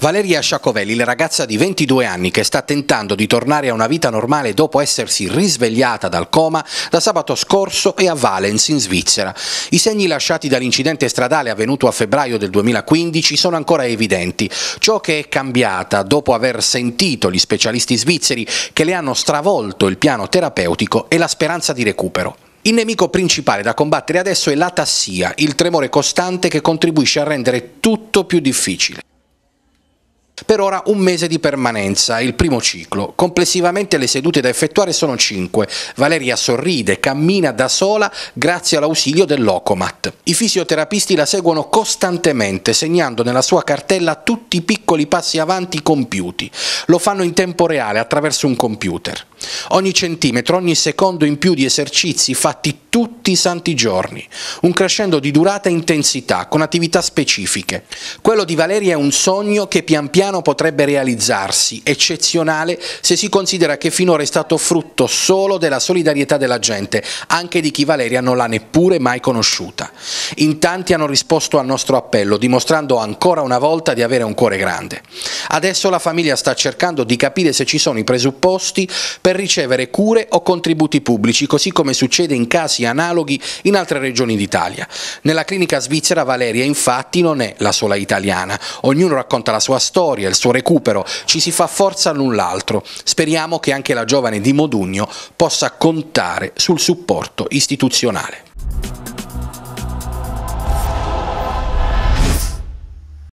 Valeria Sciacovelli, la ragazza di 22 anni che sta tentando di tornare a una vita normale dopo essersi risvegliata dal coma, da sabato scorso è a Valens in Svizzera. I segni lasciati dall'incidente stradale avvenuto a febbraio del 2015 sono ancora evidenti. Ciò che è cambiata dopo aver sentito gli specialisti svizzeri che le hanno stravolto il piano terapeutico è la speranza di recupero. Il nemico principale da combattere adesso è l'atassia, il tremore costante che contribuisce a rendere tutto più difficile. Per ora un mese di permanenza, il primo ciclo. Complessivamente le sedute da effettuare sono 5. Valeria sorride, cammina da sola grazie all'ausilio dell'Ocomat. I fisioterapisti la seguono costantemente, segnando nella sua cartella tutti i piccoli passi avanti compiuti. Lo fanno in tempo reale attraverso un computer. Ogni centimetro, ogni secondo in più di esercizi fatti tutti i santi giorni, un crescendo di durata e intensità, con attività specifiche. Quello di Valeria è un sogno che pian piano potrebbe realizzarsi, eccezionale se si considera che finora è stato frutto solo della solidarietà della gente, anche di chi Valeria non l'ha neppure mai conosciuta. In tanti hanno risposto al nostro appello, dimostrando ancora una volta di avere un cuore grande. Adesso la famiglia sta cercando di capire se ci sono i presupposti per per ricevere cure o contributi pubblici, così come succede in casi analoghi in altre regioni d'Italia. Nella clinica svizzera Valeria infatti non è la sola italiana, ognuno racconta la sua storia, il suo recupero, ci si fa forza l'un l'altro. Speriamo che anche la giovane di Modugno possa contare sul supporto istituzionale.